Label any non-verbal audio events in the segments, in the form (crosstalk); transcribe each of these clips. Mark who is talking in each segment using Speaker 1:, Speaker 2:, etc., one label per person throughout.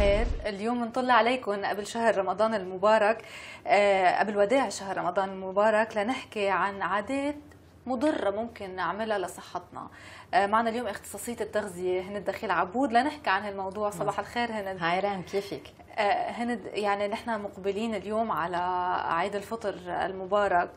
Speaker 1: الخير اليوم نطل عليكم قبل شهر رمضان المبارك آه، قبل وداع شهر رمضان المبارك لنحكي عن عادات مضرة ممكن نعملها لصحتنا آه، معنا اليوم اختصاصية التغذية هند دخيل عبود لنحكي عن هالموضوع صباح نعم. الخير هند هاي رام كيفك آه، هند يعني نحن مقبلين اليوم على عيد الفطر المبارك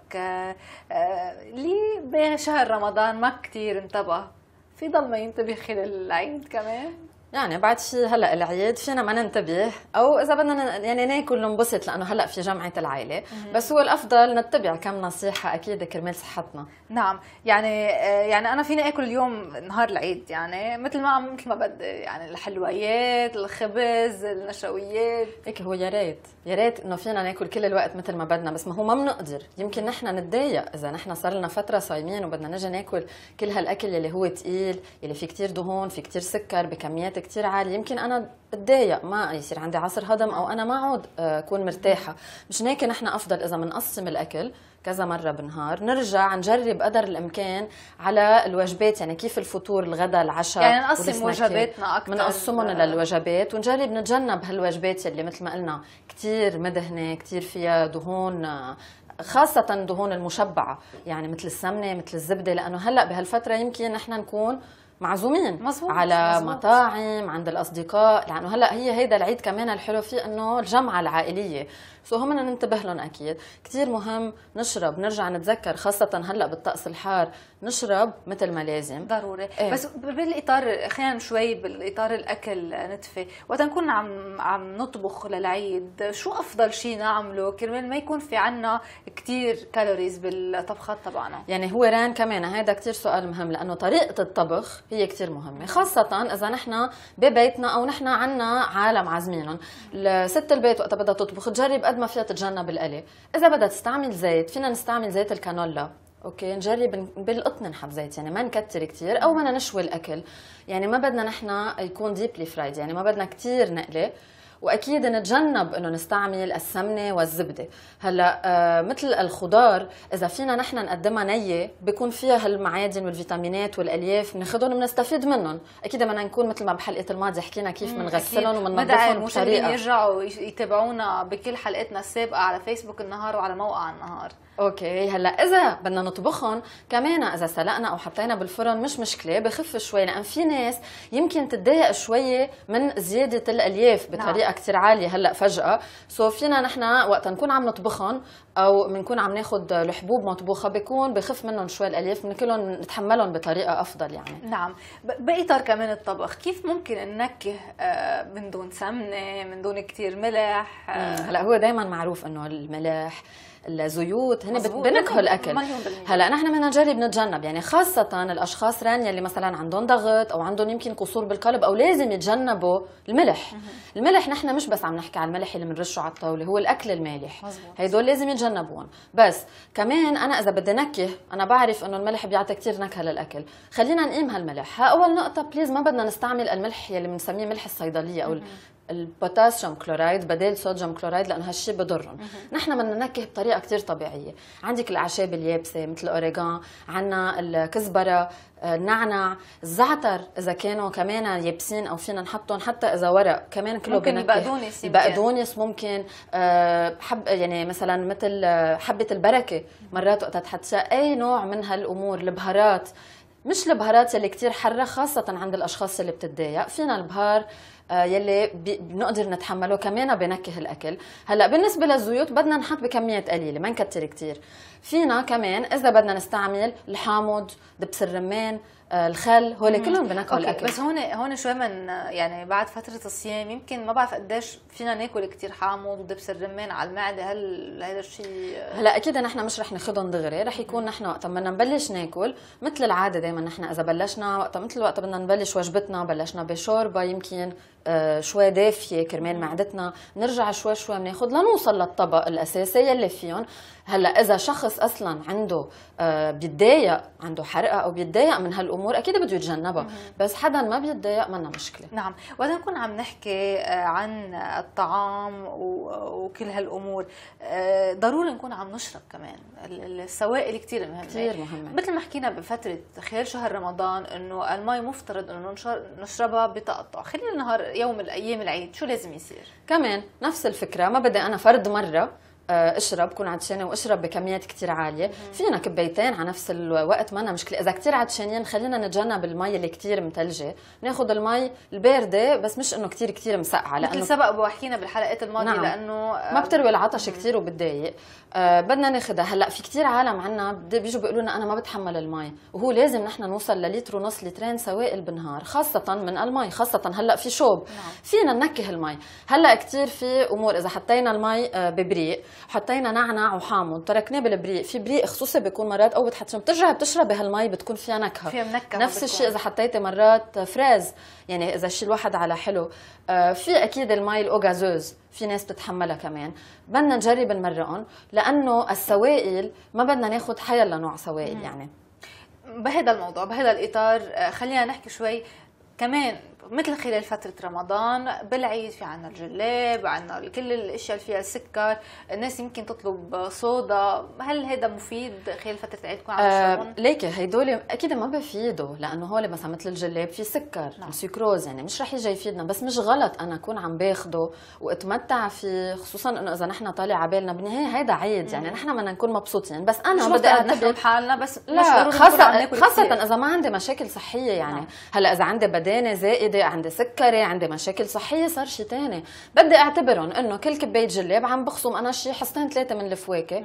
Speaker 1: لي بشهر رمضان ما كتير انتبه في ضل ما ينتبه خلال العيد كمان
Speaker 2: يعني بعد شيء هلا العيد فينا ما ننتبه او اذا بدنا يعني ناكل ننبسط لانه هلا في جمعه العائله بس هو الافضل نتبع كم نصيحه اكيد كرمال صحتنا نعم يعني
Speaker 1: آه، يعني انا فيني اكل اليوم نهار العيد يعني مثل ما مثل ما بدي يعني
Speaker 2: الحلويات الخبز النشويات هيك هو يا ريت يا ريت انه فينا ناكل كل الوقت مثل ما بدنا بس ما هو ما بنقدر يمكن نحن نتضايق اذا نحن صار لنا فتره صايمين وبدنا نجي ناكل كل هالاكل اللي هو ثقيل اللي فيه كثير دهون في كثير سكر بكميات كثير عالي يمكن انا اتضايق ما يصير عندي عصر هضم او انا ما عود آه، اكون مرتاحه مش هيك نحن افضل اذا بنقسم الاكل كذا مره بالنهار نرجع نجرب قدر الامكان على الوجبات يعني كيف الفطور الغداء العشاء يعني نقسم وجباتنا اكثر بنقسمهم للوجبات ونجرب نتجنب هالوجبات اللي مثل ما قلنا كثير مدهنه كثير فيها دهون آه، خاصة دهون المشبعة يعني مثل السمنة مثل الزبدة لأنه هلأ بهالفترة يمكن نحن نكون معزومين مزبوط. على مزبوط. مطاعم عند الاصدقاء لانه يعني هلا هي هيدا العيد كمان الحلو فيه انه الجمعه العائليه سو هم ننتبه لهم اكيد كثير مهم نشرب نرجع نتذكر خاصه هلا بالطقس الحار نشرب مثل ما لازم ضروري
Speaker 1: إيه؟ بس بالاطار خلينا شوي بالاطار الاكل نتفه وقت نكون عم عم نطبخ للعيد شو افضل شيء نعمله كرمال ما يكون في عنا كثير كالوريز بالطبخات تبعنا
Speaker 2: يعني هو ران كمان هذا كثير سؤال مهم لانه طريقه الطبخ هي كثير مهمه خاصه اذا نحن ببيتنا او نحن عنا عالم عازمينهم ست البيت وقت بدها تطبخ تجرب قد ما فيها تتجنب القلي اذا بدها تستعمل زيت فينا نستعمل زيت الكانولا اوكي نجرب بالقطن نحط زيت يعني ما نكتر كثير او ما نشوي الاكل يعني ما بدنا نحن يكون ديبلي فرايد يعني ما بدنا كثير نقلي واكيد نتجنب انه نستعمل السمنه والزبده هلا آه مثل الخضار اذا فينا نحن نقدمها نيه بيكون فيها هالمعادن والفيتامينات والالياف بناخذهم وبنستفيد منهم اكيد بدنا نكون مثل ما بحلقه الماضي حكينا كيف بنغسلهم وبننظفهم بطريقه
Speaker 1: يرجعوا يتابعونا بكل حلقتنا السابقه على فيسبوك النهار وعلى موقع النهار
Speaker 2: اوكي هلا اذا بدنا نطبخهم كمان اذا سلقنا او حطينا بالفرن مش مشكله بخف شوي لان في ناس يمكن تتضايق شوي من زياده الالياف نعم. بطريقه نعم. كثير عاليه هلا فجاه سو فينا نحن وقت نكون عم نطبخهم او بنكون عم ناخذ الحبوب مطبوخه بكون بخف منهم شوي الالياف كلهم نتحملهم بطريقه افضل يعني نعم باطار كمان الطبخ كيف ممكن ننكه آه، من دون سمنه من دون كثير ملح آه، هلا هو دائما معروف انه الملح الزيوت هن بنكهوا الاكل هلا نحن بدنا نجرب نتجنب يعني خاصه الاشخاص رانيا اللي مثلا عندهم ضغط او عندهم يمكن قصور بالقلب او لازم يتجنبوا الملح الملح نحن مش بس عم نحكي عن الملح اللي بنرشه على الطاوله هو الاكل المالح هدول لازم يتجنبوهم بس كمان انا اذا بدي نكه انا بعرف انه الملح بيعطي كثير نكهه للاكل خلينا نقيم هالملح ها اول نقطه بليز ما بدنا نستعمل الملح يلي بنسميه ملح الصيدليه او البوتاسيوم كلورايد بدال صوديوم كلورايد لانه هالشيء بضرهم نحن بدنا ننكه بطريقه كثير طبيعيه عندك الاعشاب اليابسه مثل الاوريغان عندنا الكزبره النعنع آه، الزعتر اذا كانوا كمان يابسين او فينا نحطهم حتى اذا ورق كمان كله ممكن البقدونس البقدونس ممكن آه، حب يعني مثلا مثل آه، حبه البركه مرات وقتها تحط اي نوع من هالامور البهارات مش البهارات يلي كتير حرة خاصة عند الأشخاص اللي بتتضايق فينا البهار آه، يلي بنقدر نتحمله كمان بنكه الاكل هلا بالنسبه للزيوت بدنا نحط بكمية قليله ما نكتر كثير فينا كمان اذا بدنا نستعمل الحامض دبس الرمان آه، الخل هول كلهم بناكلوا الاكل بس
Speaker 1: هون هون شوي من يعني بعد فتره الصيام يمكن ما بعرف قديش فينا ناكل كثير حامض ودبس الرمان على المعده هل هذا الشيء
Speaker 2: هلا اكيد نحن مش رح ناخذهم دغري رح يكون نحن وقت بدنا نبلش ناكل مثل العاده دائما نحن اذا بلشنا وقت مثل وقت بدنا نبلش وجبتنا بلشنا بشوربه يمكن آه شوي دافيه كرمال معدتنا نرجع شوي شوي بناخذ لنوصل للطبق الاساسي يلي فيهم هلا اذا شخص اصلا عنده آه بيتضايق عنده حرقه او بيتضايق من هالامور الامور اكيد بده يتجنبها بس حدا ما بيتضايق منا مشكله نعم وقت نكون
Speaker 1: عم نحكي آه، عن الطعام وكل هالامور آه، ضروري نكون عم نشرب كمان السوائل كثير مهمه كثير مهمه مثل ما حكينا بفتره خلال شهر رمضان انه المي مفترض انه نشربها بتقطع خلال نهار يوم الايام العيد شو لازم يصير
Speaker 2: كمان نفس الفكره ما بدي انا فرد مره آه، اشرب كون عطشانه واشرب بكميات كثير عاليه فينا كبيتين على نفس الوقت ما مشكله اذا كثير عطشانين خلينا نتجنب المي اللي كثير مثلجه ناخذ المي البارده بس مش انه كثير كثير مسقعه لانه مثل سبق
Speaker 1: وحكينا بالحلقات الماضيه نعم. لانه ما بتروي
Speaker 2: العطش كثير وبتضايق أه بدنا ناخذها هلا في كثير عالم عنا بيجوا بيقولوا لنا انا ما بتحمل المي وهو لازم نحن نوصل للتر ونص لترين سوائل بالنهار خاصه من المي خاصه هلا في شوب نعم. فينا ننكه المي هلا كثير في امور اذا حطينا المي آه، ببريق حطينا نعناع وحامض تركناه بالبريق في بريق خصوصي بيكون مرات قوة حتشم بترجع بتشربي هالمي بتكون فيها نكهه فيها منكهه نفس الشيء اذا حطيتي مرات فريز يعني اذا شيء الواحد على حلو آه، في اكيد المي الاوغازوز في ناس بتتحملها كمان بدنا نجرب نمرقهم لانه السوائل ما بدنا ناخذ حيل لنوع سوائل يعني بهذا
Speaker 1: الموضوع بهذا الاطار آه، خلينا نحكي شوي كمان مثل خلال فترة رمضان بالعيد في عنا الجلاب عنا كل الاشياء اللي فيها سكر الناس يمكن تطلب صودا هل هذا مفيد خلال فترة العيد تكون عم آه
Speaker 2: ليكي هيدول اكيد ما بفيدوا لانه هول مثلا مثل الجلاب في سكر نعم. السكروز يعني مش رح يجي يفيدنا بس مش غلط انا اكون عم باخده واتمتع فيه خصوصا انه اذا نحن طالع على بالنا بالنهايه هيدا عيد يعني نحن بدنا نكون مبسوطين بس انا مش بدي انتبه
Speaker 1: حالنا بس
Speaker 2: لا خاصة خاصة اذا ما عندي مشاكل صحية يعني نعم. هلا اذا عندي بدانة زائدة مريضة عندي سكري عندي مشاكل صحية صار شيء تاني بدي أعتبرهم أنه كل كباية جلاب عم بخصم أنا شي حصتين ثلاثة من الفواكه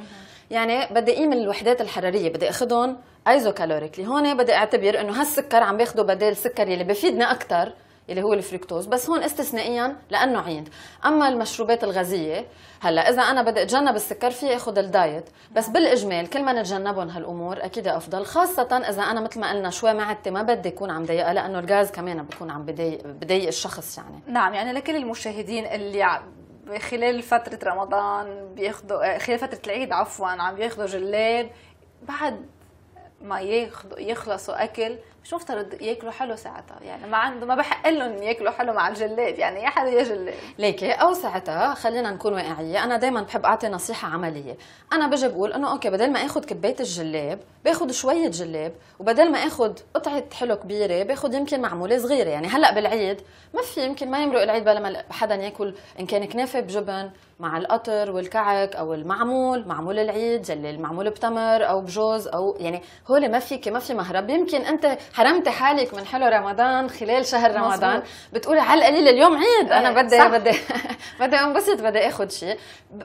Speaker 2: يعني بدي قيم الوحدات الحرارية بدي أخذهم ايزو كالوريك هون بدي أعتبر أنه هالسكر عم باخده بدل السكر اللي بفيدنا أكثر اللي هو الفركتوز بس هون استثنائيا لانه عند اما المشروبات الغازيه هلا اذا انا بدي اتجنب السكر في اخذ الدايت بس بالاجمال كل ما نتجنبهم هالامور اكيد افضل خاصه اذا انا مثل ما قلنا شوي معدتي ما بدي اكون عم ضايقها لانه الغاز كمان بكون عم بضايق بضايق الشخص يعني
Speaker 1: نعم يعني لكل المشاهدين اللي خلال فترة رمضان بياخذوا خلال فترة العيد عفوا عم بياخذوا جلاب بعد ما ياخذوا يخلصوا اكل شو مفترض ياكلوا حلو ساعتها يعني ما عنده ما بحق لهم ياكلوا حلو مع الجلاد يعني يا حلو يا جلاد
Speaker 2: ليكي او ساعتها خلينا نكون واقعيه انا دائما بحب اعطي نصيحه عمليه انا بجي بقول انه اوكي بدل ما اخذ كبايه الجلاب باخذ شويه جلاب وبدل ما اخذ قطعه حلو كبيره باخذ يمكن معموله صغيره يعني هلا بالعيد ما في يمكن ما يمرق العيد بلا ما حدا ياكل ان كان كنافه بجبن مع القطر والكعك او المعمول معمول العيد جلال معمول بتمر او بجوز او يعني هول ما فيك ما في مهرب يمكن انت حرمتي حالك من حلو رمضان خلال شهر رمضان بتقولي على القليل اليوم عيد انا إيه، بدي صح. بدي (laughs) بدي انبسط بدي اخذ شيء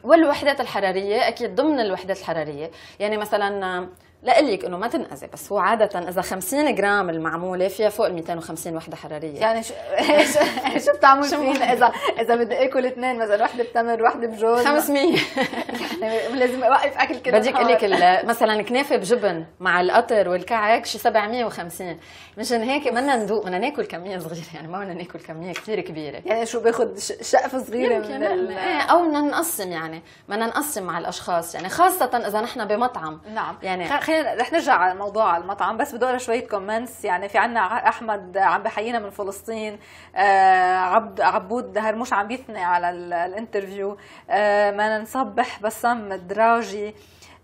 Speaker 2: والوحدات الحراريه اكيد ضمن الوحدات الحراريه يعني مثلا لقلك انه ما تنأذي بس هو عاده اذا 50 جرام المعموله فيها فوق ال 250 وحده حراريه يعني
Speaker 1: شو (laughs) شو بتعمل فينا اذا اذا بدي اكل اثنين مثلا وحده بتمر وحده بجوز 500 يعني لازم اوقف اكل كده بدي اقول لك
Speaker 2: مثلا كنافة بجبن مع القطر والكعك شي 750 مشان هيك بدنا ندوق بدنا ناكل كميه صغيره يعني ما بدنا ناكل كميه كثير كبيره يعني شو باخذ شقفه صغيره من ال... إيه، او بدنا نقسم يعني بدنا نقسم مع الاشخاص يعني خاصه اذا نحن بمطعم نعم يعني
Speaker 1: خلينا رح نرجع على موضوع المطعم بس بدي اقرا شويه كومنتس يعني في عنا احمد عم بحيينا من فلسطين آه، عبد عبود دهرموش عم بيثني على الانترفيو آه، ما ننصبح بسام الدراجي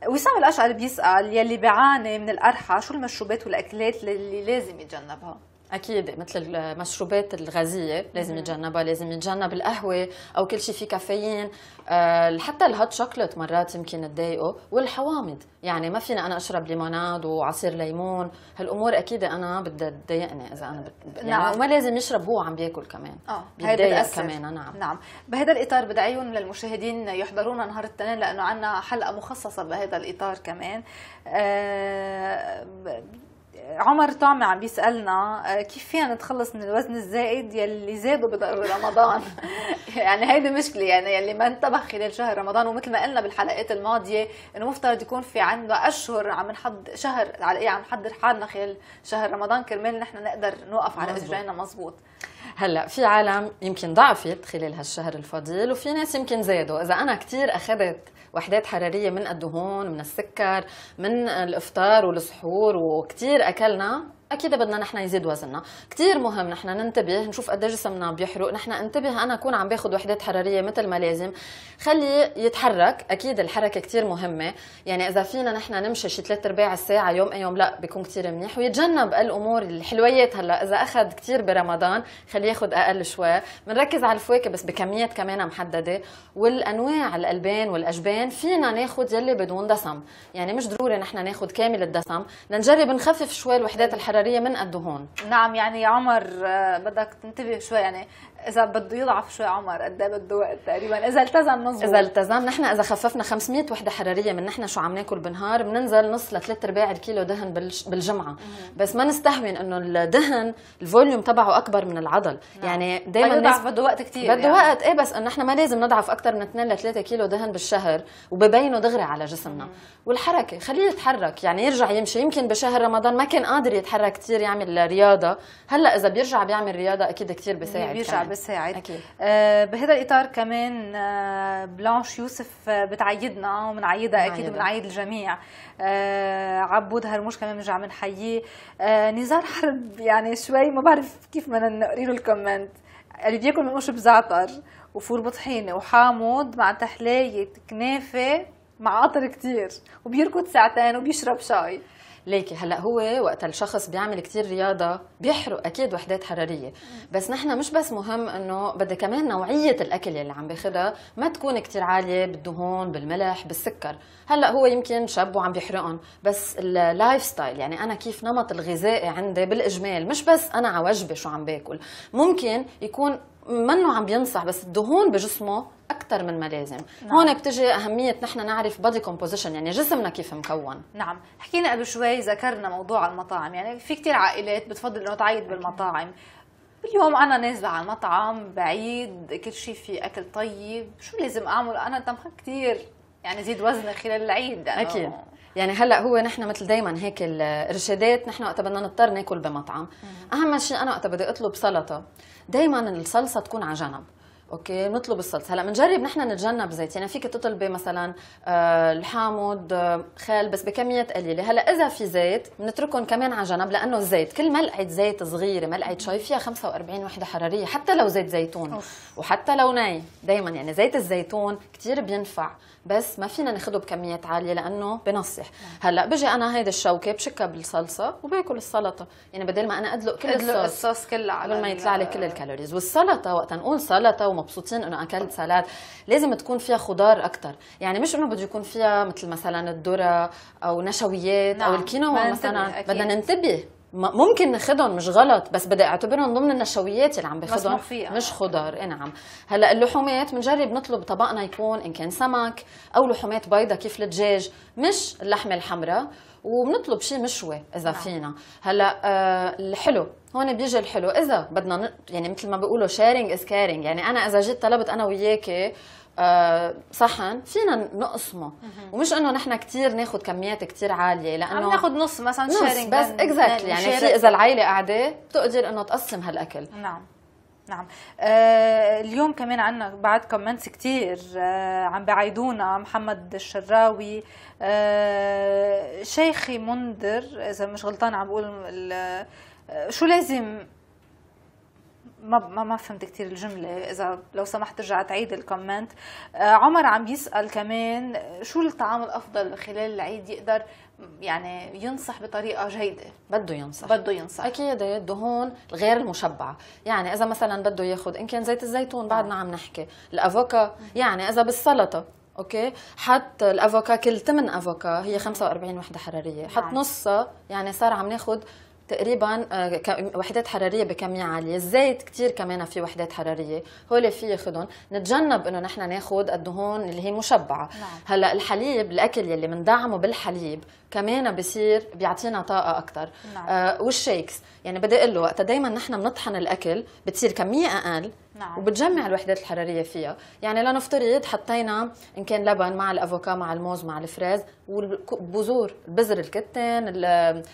Speaker 1: وسام الاشعري بيسال يلي بيعاني من القرحه شو المشروبات والاكلات
Speaker 2: اللي لازم يتجنبها اكيد مثل المشروبات الغازيه لازم يتجنبها لازم يتجنب القهوه او كل شيء فيه كافيين أه حتى الهوت شوكليت مرات يمكن تضايقه والحوامض يعني ما فينا انا اشرب ليموناد وعصير ليمون هالامور اكيد انا بدها تضايقني اذا انا بت... يعني نعم. وما لازم يشرب هو عم بياكل كمان اه بيتضايق كمان نعم
Speaker 1: نعم بهذا الاطار بدعيون للمشاهدين يحضرونا نهار الاثنين لانه عندنا حلقه مخصصه بهذا الاطار كمان آه... عمر طعمي عم بيسالنا آه، كيف فينا نتخلص من الوزن الزائد يلي زاده بضل رمضان (laughs) يعني هيدي مشكله يعني يلي ما انتبه خلال شهر رمضان ومثل ما قلنا بالحلقات الماضيه انه مفترض يكون في عندنا اشهر عم نحض شهر على ايه عم نحضر حالنا خلال شهر رمضان كرمال نحن نقدر نوقف على اجرينا مزبوط
Speaker 2: هلا في عالم يمكن ضعفت خلال هالشهر الفضيل وفي ناس يمكن زادوا اذا انا كثير اخذت وحدات حراريه من الدهون من السكر من الافطار والسحور وكثير اكلنا اكيد بدنا نحن يزيد وزننا كثير مهم نحن ننتبه نشوف قد إيه جسمنا بيحرق نحن انتبه انا اكون عم باخذ وحدات حراريه مثل ما لازم خلي يتحرك اكيد الحركه كثير مهمه يعني اذا فينا نحن نمشي شي 3 ارباع الساعه يوم اي يوم لا بيكون كثير منيح ويتجنب الامور الحلويات هلا اذا اخذ كثير برمضان خليه ياخذ اقل شوي بنركز على الفواكه بس بكميات كمان محدده والانواع الالبان والاجبان فينا ناخذ يلي بدون دسم يعني مش ضروري نحن ناخذ كامل الدسم لنجرب نخفف شوي الوحدات الحراريه الحراريه من الدهون
Speaker 1: نعم يعني يا عمر آه، بدك تنتبه شوي يعني اذا بده يضعف شوي عمر قد ايه بده وقت تقريبا اذا التزم مزبوط اذا
Speaker 2: التزم نحن اذا خففنا 500 وحده حراريه من نحن شو عم ناكل بالنهار بننزل نص لثلاث ارباع الكيلو دهن بالجمعه بس ما نستهون انه الدهن الفوليوم تبعه اكبر من العضل نعم. يعني دائما الناس بده وقت كثير بده يعني. وقت ايه بس انه نحن ما لازم نضعف اكثر من 2 ل 3 كيلو دهن بالشهر وببينوا دغري على جسمنا مم. والحركه خليه يتحرك يعني يرجع يمشي يمكن بشهر رمضان ما كان قادر يتحرك كثير يعمل رياضه هلا اذا بيرجع بيعمل رياضه اكيد كثير بيساعد بتساعد أكيد.
Speaker 1: آه بهذا الاطار كمان آه بلانش يوسف آه، بتعيدنا ومنعيدها اكيد ومنعيد الجميع آه عبود هرموش كمان بنرجع بنحييه آه نزار حرب يعني شوي ما بعرف كيف بدنا نقري له الكومنت اللي بياكل من قشر بزعتر وفول بطحينه وحامض مع تحلايه كنافه
Speaker 2: مع قطر كثير وبيركض ساعتين وبيشرب شاي ليكي هلا هو وقت الشخص بيعمل كثير رياضه بيحرق اكيد وحدات حراريه بس نحن مش بس مهم انه بدي كمان نوعيه الاكل اللي عم باخذها ما تكون كثير عاليه بالدهون بالملح بالسكر هلا هو يمكن شاب وعم بيحرقهم بس اللايف ستايل يعني انا كيف نمط الغذائي عندي بالاجمال مش بس انا على وجبه شو عم باكل ممكن يكون منه عم بينصح بس الدهون بجسمه اكثر من ما لازم نعم. هون بتجي اهميه نحن نعرف بادي كومبوزيشن يعني جسمنا كيف مكون
Speaker 1: نعم حكينا قبل شوي ذكرنا موضوع المطاعم يعني في كثير عائلات بتفضل انه تعيد بالمطاعم اليوم انا نازله على المطعم بعيد كل شيء فيه اكل طيب شو لازم اعمل انا تمخك كثير يعني زيد وزني خلال العيد اكيد
Speaker 2: يعني هلا هو نحن مثل دائما هيك الارشادات نحن وقت بدنا نضطر ناكل بمطعم اهم شيء انا وقت بدي اطلب سلطه دائما الصلصه تكون على جنب اوكي نطلب الصلصه هلا بنجرب نحن نتجنب زيت يعني فيك تطلبي مثلا آه، الحامض خال آه، خل بس بكميات قليله هلا اذا في زيت بنتركهم كمان على جنب لانه الزيت كل ملعقه زيت صغيره ملعقه شاي فيها 45 وحده حراريه حتى لو زيت زيتون أوف. وحتى لو ناي دائما يعني زيت الزيتون كثير بينفع بس ما فينا ناخده بكميات عاليه لانه بنصح هلا بجي انا هيدي الشوكه بشكها بالصلصه وباكل السلطه يعني بدل ما انا ادلق كل ادلق الصوص كله على ما يطلع لي كل الكالوريز والسلطه وقت نقول سلطه ومبسوطين انه اكلت سلطه لازم تكون فيها خضار اكثر يعني مش انه بده يكون فيها مثل مثلا الذره او نشويات نعم. او الكينوا مثلا بدنا ننتبه ممكن ناخدهم مش غلط بس بدي اعتبرهم ضمن النشويات اللي عم باخذهم آه. مش خضار إيه نعم هلا اللحومات بنجرب نطلب طبقنا يكون ان كان سمك او لحومات بيضة كيف الدجاج مش اللحمه الحمراء وبنطلب شيء مشوي اذا نعم. فينا هلا آه الحلو هون بيجي الحلو اذا بدنا ن... يعني مثل ما بيقولوا شيرنج از كيرنج يعني انا اذا جيت طلبت انا وياكي آه، صحن فينا نقسمه ومش انه نحن كثير ناخذ كميات كثير عاليه لانه عم ناخذ نص مثلا نص بس اكزاكتلي يعني في اذا العائله قاعده بتقدر انه تقسم هالاكل نعم نعم آه
Speaker 1: اليوم كمان عنا بعد كومنتس كتير آه عم بعيدونا محمد الشراوي آه شيخي منذر اذا مش غلطان عم بقول آه، شو لازم ما ما, ما فهمت كثير الجمله اذا لو سمحت ترجع تعيد الكومنت آه، عمر عم بيسال كمان شو الطعام الافضل خلال العيد يقدر يعني ينصح بطريقه جيده بده ينصح
Speaker 2: بده ينصح اكيد الدهون غير المشبعه يعني اذا مثلا بده ياخذ ان كان زيت الزيتون بعدنا آه. عم نحكي الافوكا يعني اذا بالسلطه اوكي حط الافوكا كل 8 افوكا هي 45 وحده حراريه حط نعم. نصها يعني صار عم ناخذ تقريبا آه، وحدات حراريه بكميه عاليه الزيت كثير كمان في وحدات حراريه هول في ياخذهم نتجنب انه نحن ناخذ الدهون اللي هي مشبعه نعم. هلا الحليب الاكل يلي بندعمه بالحليب كمان بصير بيعطينا طاقه اكثر نعم. آه والشيكس يعني بدي اقول له وقتها دائما نحن بنطحن الاكل بتصير كميه اقل نعم. وبتجمع الوحدات الحراريه فيها يعني لنفترض حطينا ان كان لبن مع الافوكا مع الموز مع الفريز والبذور بذر الكتان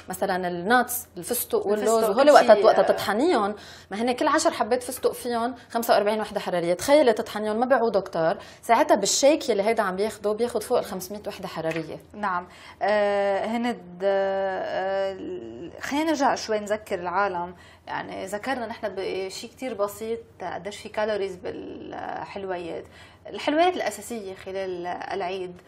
Speaker 2: مثلا الناتس الفستق واللوز وهول وقتها وقتها آه. تطحنيهم ما هن كل 10 حبات فستق فيهم 45 وحده حراريه تخيلي تطحنيهم ما بيعودوا كتار ساعتها بالشيك يلي هيدا عم بياخده بياخد فوق ال 500 وحده حراريه
Speaker 1: نعم آه هند آه خلينا نرجع شوي نذكر العالم يعني ذكرنا نحن بشيء كتير بسيط قديش في كالوريز بالحلويات الحلويات الاساسيه خلال العيد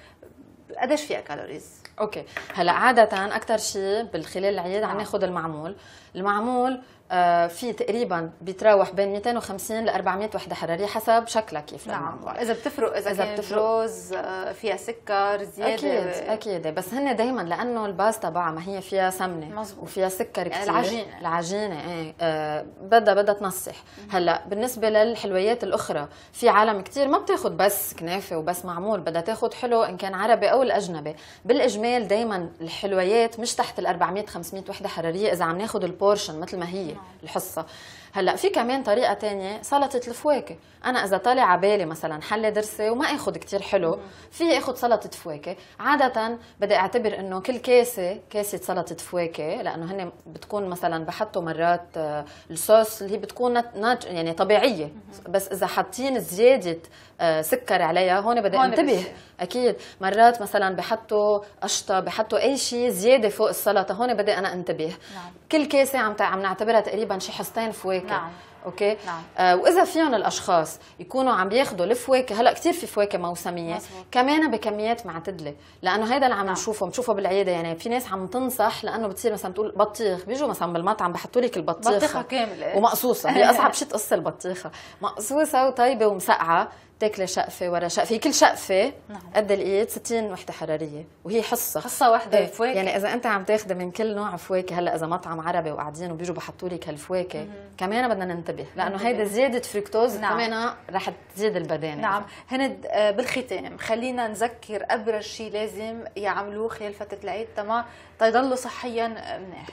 Speaker 2: قديش فيها كالوريز اوكي هلا عاده اكثر شيء بالخلال العيد عم نعم. ناخذ المعمول المعمول آه، في تقريبا بيتراوح بين 250 ل 400 وحده حراريه حسب شكلها كيف نعم اذا بتفرق اذا, إذا كان بتفرق
Speaker 1: آه، فيها سكر زياده اكيد
Speaker 2: اكيد بس هن دائما لانه الباستا تبعها ما هي فيها سمنه مزبوط. وفيها سكر يعني كثير العجينه العجينه ايه آه بدها بدها تنصح هلا بالنسبه للحلويات الاخرى في عالم كثير ما بتاخذ بس كنافه وبس معمول بدها تاخذ حلو ان كان عربي او الاجنبي بالاجمال دائما الحلويات مش تحت ال 400 500 وحده حراريه اذا عم ناخذ البورشن مثل ما هي الحصه هلا في كمان طريقه تانية سلطه الفواكه انا اذا طالع على بالي مثلا حلى درسي وما اخذ كتير حلو في اخذ سلطه فواكه عاده بدي اعتبر انه كل كاسه كاسه سلطه فواكه لانه هن بتكون مثلا بحطوا مرات آه، الصوص اللي هي بتكون نات يعني طبيعيه بس اذا حاطين زياده آه، سكر عليها هون بدي انتبه اكيد مرات مثلا بحطوا قشطه بحطوا اي شيء زياده فوق السلطه هون بدي انا انتبه نعم. كل كاسه عم عم نعتبرها تقريبا شي حصتين فواكه Não. اوكي نعم. آه واذا فيهم الاشخاص يكونوا عم ياخذوا الفواكه هلا كثير في فواكه موسميه مصبوط. كمان بكميات معتدله لانه هيدا اللي عم نشوفه نعم. بنشوفه بالعياده يعني في ناس عم تنصح لانه بتصير مثلا تقول بطيخ بيجوا مثلا بالمطعم بحطوا لك البطيخه بطيخه كامله ومقصوصه هي (laughs) اصعب شيء تقص البطيخه مقصوصه وطيبه ومسقعه تاكلي شقفه ورا شقفه كل شقفه نعم. قد الايد 60 وحده حراريه وهي حصه حصه وحده ايه. فواكه يعني اذا انت عم تاخذي من كل نوع فواكه هلا اذا مطعم عربي وقاعدين وبيجوا بحطوا لك هالفواكه كمان بدنا ننتبه لانه هيدا زياده فركتوز نعم. كمان رح تزيد البدانه نعم
Speaker 1: هند آه، بالختام خلينا نذكر ابرز شيء لازم يعملوه خلال فتره العيد تما تيضلوا صحيا مناح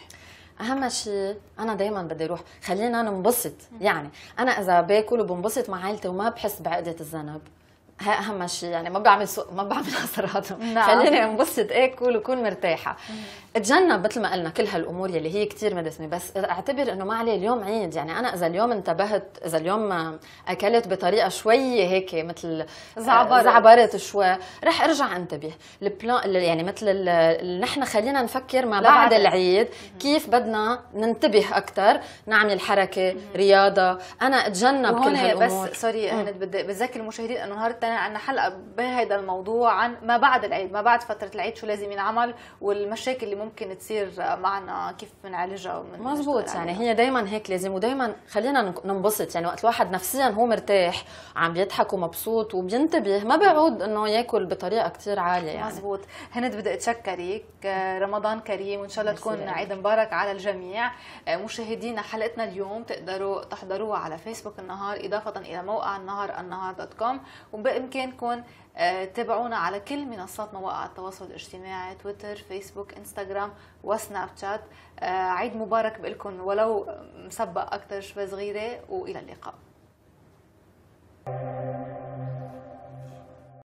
Speaker 2: اهم شيء انا دائما بدي اروح خلينا ننبسط يعني انا اذا باكل وبنبسط مع عائلتي وما بحس بعقده الذنب ها اهم شيء يعني ما بعمل سو... ما بعمل حسرات (laughs) نعم. خليني انبسط اكل وكون مرتاحه تجنب مثل ما قلنا كل هالامور يلي هي كثير مدسمه بس اعتبر انه ما عليه اليوم عيد يعني انا اذا اليوم انتبهت اذا اليوم اكلت بطريقه شوي هيك مثل زعبرت, زعبرت شوي رح ارجع انتبه البلان يعني مثل نحن خلينا نفكر ما بعد العيد كيف بدنا ننتبه اكثر نعمل حركه رياضه انا اتجنب كل هالامور بس
Speaker 1: سوري انا بدي بتذكر المشاهدين انه نهار الثاني عندنا حلقه بهذا الموضوع عن ما بعد العيد ما بعد فتره العيد شو لازم ينعمل والمشاكل اللي ممكن تصير معنا كيف بنعالجها
Speaker 2: مزبوط يعني هي دائما هيك لازم ودائما خلينا ننبسط يعني وقت الواحد نفسيا هو مرتاح عم بيضحك ومبسوط وبينتبه ما بيعود انه ياكل بطريقه كثير عاليه يعني مزبوط
Speaker 1: هند بدي اتشكرك رمضان كريم وان شاء الله تكون عيد مبارك على الجميع مشاهدينا حلقتنا اليوم تقدروا تحضروها على فيسبوك النهار اضافه الى موقع النهار النهار دوت كوم وبامكانكم آه، تابعونا على كل منصات مواقع التواصل الاجتماعي تويتر فيسبوك انستغرام وسناب شات آه، عيد مبارك بلكم ولو مسبق اكثر شوي صغيره والى اللقاء